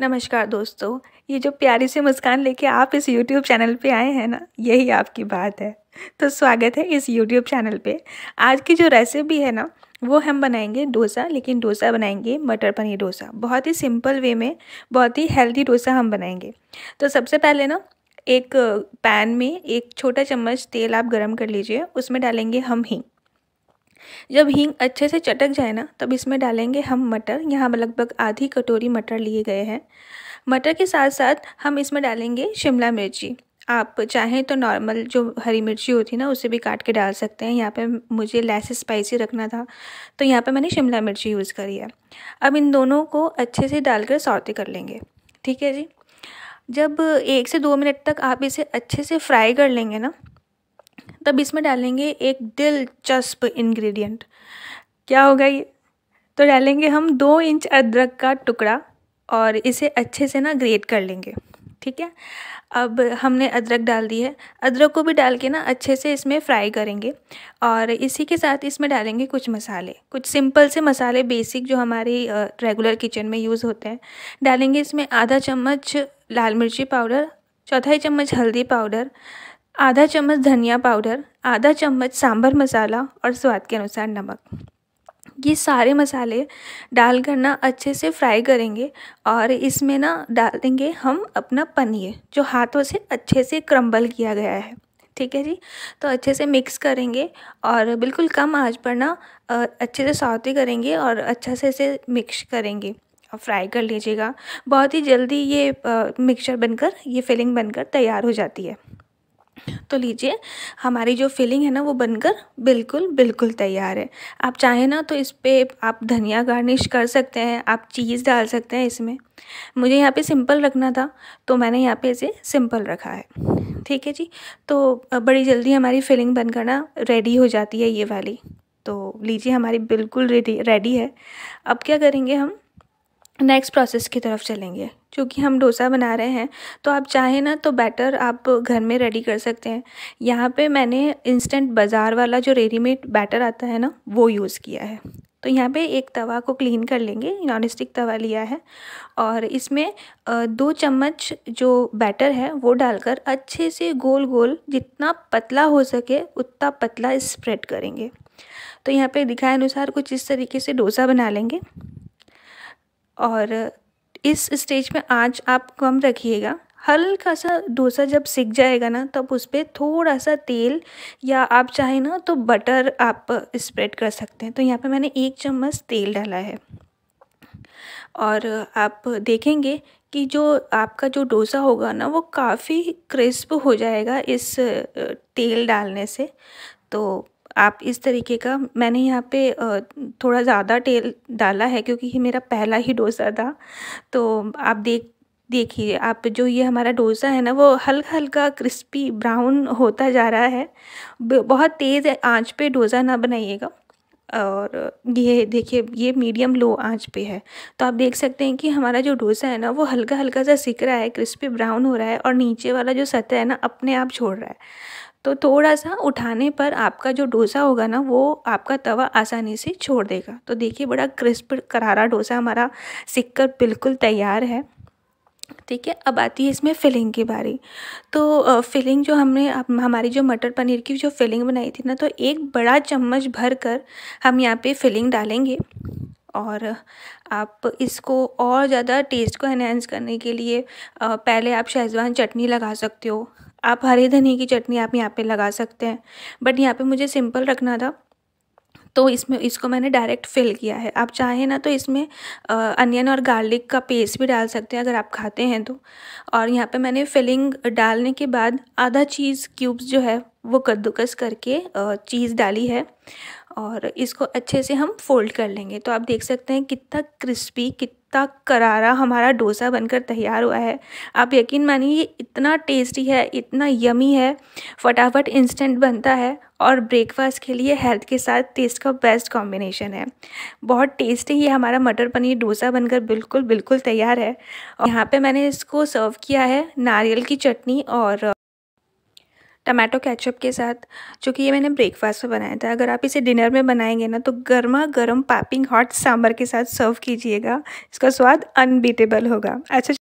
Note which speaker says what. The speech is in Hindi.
Speaker 1: नमस्कार दोस्तों ये जो प्यारी सी मुस्कान लेके आप इस YouTube चैनल पे आए हैं ना यही आपकी बात है तो स्वागत है इस YouTube चैनल पे आज की जो रेसिपी है ना वो हम बनाएंगे डोसा लेकिन डोसा बनाएंगे मटर पनीर डोसा बहुत ही सिंपल वे में बहुत ही हेल्दी डोसा हम बनाएंगे तो सबसे पहले ना एक पैन में एक छोटा चम्मच तेल आप गर्म कर लीजिए उसमें डालेंगे हम हिंग जब हींग अच्छे से चटक जाए ना तब इसमें डालेंगे हम मटर यहाँ लगभग आधी कटोरी मटर लिए गए हैं मटर के साथ साथ हम इसमें डालेंगे शिमला मिर्ची आप चाहें तो नॉर्मल जो हरी मिर्ची होती है ना उसे भी काट के डाल सकते हैं यहाँ पे मुझे लेस स्पाइसी रखना था तो यहाँ पे मैंने शिमला मिर्ची यूज़ करी है अब इन दोनों को अच्छे से डालकर सौते कर लेंगे ठीक है जी जब एक से दो मिनट तक आप इसे अच्छे से फ्राई कर लेंगे ना तब इसमें डालेंगे एक दिलचस्प इन्ग्रीडियंट क्या होगा ये तो डालेंगे हम दो इंच अदरक का टुकड़ा और इसे अच्छे से ना ग्रेट कर लेंगे ठीक है अब हमने अदरक डाल दी है अदरक को भी डाल के ना अच्छे से इसमें फ्राई करेंगे और इसी के साथ इसमें डालेंगे कुछ मसाले कुछ सिंपल से मसाले बेसिक जो हमारी रेगुलर किचन में यूज़ होते हैं डालेंगे इसमें आधा चम्मच लाल मिर्ची पाउडर चौथाई चम्मच हल्दी पाउडर आधा चम्मच धनिया पाउडर आधा चम्मच सांभर मसाला और स्वाद के अनुसार नमक ये सारे मसाले डालकर ना अच्छे से फ्राई करेंगे और इसमें ना डालेंगे हम अपना पनीर जो हाथों से अच्छे से क्रम्बल किया गया है ठीक है जी तो अच्छे से मिक्स करेंगे और बिल्कुल कम आंच पर ना अच्छे से सौते करेंगे और अच्छा से इसे मिक्स करेंगे और फ्राई कर लीजिएगा बहुत ही जल्दी ये मिक्सचर बनकर ये फिलिंग बनकर तैयार हो जाती है तो लीजिए हमारी जो फिलिंग है ना वो बनकर बिल्कुल बिल्कुल तैयार है आप चाहें ना तो इस पर आप धनिया गार्निश कर सकते हैं आप चीज़ डाल सकते हैं इसमें मुझे यहाँ पे सिंपल रखना था तो मैंने यहाँ पे इसे सिंपल रखा है ठीक है जी तो बड़ी जल्दी हमारी फिलिंग बनकर ना रेडी हो जाती है ये वाली तो लीजिए हमारी बिल्कुल रेडी रेडी है अब क्या करेंगे हम नेक्स्ट प्रोसेस की तरफ चलेंगे क्योंकि हम डोसा बना रहे हैं तो आप चाहें ना तो बैटर आप घर में रेडी कर सकते हैं यहाँ पे मैंने इंस्टेंट बाज़ार वाला जो रेडीमेड बैटर आता है ना वो यूज़ किया है तो यहाँ पे एक तवा को क्लीन कर लेंगे नॉन स्टिक तवा लिया है और इसमें दो चम्मच जो बैटर है वो डालकर अच्छे से गोल गोल जितना पतला हो सके उतना पतला स्प्रेड करेंगे तो यहाँ पे दिखाए अनुसार कुछ इस तरीके से डोसा बना लेंगे और इस स्टेज में आँच आप कम रखिएगा हल्का सा डोसा जब सिक जाएगा ना तब उस पर थोड़ा सा तेल या आप चाहे ना तो बटर आप स्प्रेड कर सकते हैं तो यहाँ पे मैंने एक चम्मच तेल डाला है और आप देखेंगे कि जो आपका जो डोसा होगा ना वो काफ़ी क्रिस्प हो जाएगा इस तेल डालने से तो आप इस तरीके का मैंने यहाँ पे थोड़ा ज़्यादा तेल डाला है क्योंकि ये मेरा पहला ही डोसा था तो आप देख देखिए आप जो ये हमारा डोसा है ना वो हल्का हल्का क्रिस्पी ब्राउन होता जा रहा है बहुत तेज़ आंच पे डोसा ना बनाइएगा और ये देखिए ये मीडियम लो आंच पे है तो आप देख सकते हैं कि हमारा जो डोसा है ना वो हल्का हल्का सा सिक रहा है क्रिस्पी ब्राउन हो रहा है और नीचे वाला जो सतह है ना अपने आप छोड़ रहा है तो थोड़ा सा उठाने पर आपका जो डोसा होगा ना वो आपका तवा आसानी से छोड़ देगा तो देखिए बड़ा क्रिस्प करारा डोसा हमारा सिक कर बिल्कुल तैयार है ठीक है अब आती है इसमें फिलिंग की बारी तो फिलिंग जो हमने हमारी जो मटर पनीर की जो फिलिंग बनाई थी ना तो एक बड़ा चम्मच भर कर हम यहाँ पे फिलिंग डालेंगे और आप इसको और ज़्यादा टेस्ट को एनहेंस करने के लिए पहले आप शेजवान चटनी लगा सकते हो आप हरे धनिए की चटनी आप यहाँ पे लगा सकते हैं बट यहाँ पे मुझे सिंपल रखना था तो इसमें इसको मैंने डायरेक्ट फिल किया है आप चाहें ना तो इसमें अनियन और गार्लिक का पेस्ट भी डाल सकते हैं अगर आप खाते हैं तो और यहाँ पे मैंने फिलिंग डालने के बाद आधा चीज़ क्यूब्स जो है वो कद्दूकस करके चीज़ डाली है और इसको अच्छे से हम फोल्ड कर लेंगे तो आप देख सकते हैं कितना क्रिस्पी कितना इतना करारा हमारा डोसा बनकर तैयार हुआ है आप यकीन मानिए ये इतना टेस्टी है इतना यमी है फटाफट इंस्टेंट बनता है और ब्रेकफास्ट के लिए हेल्थ के साथ टेस्ट का बेस्ट कॉम्बिनेशन है बहुत टेस्टी ये हमारा मटर पनीर डोसा बनकर बिल्कुल बिल्कुल तैयार है और यहाँ पे मैंने इसको सर्व किया है नारियल की चटनी और टमाटो केचप के साथ जो कि ये मैंने ब्रेकफास्ट में बनाया था अगर आप इसे डिनर में बनाएंगे ना तो गर्मा गर्म पापिंग हॉट सांभर के साथ सर्व कीजिएगा इसका स्वाद अनबीटेबल होगा अच्छा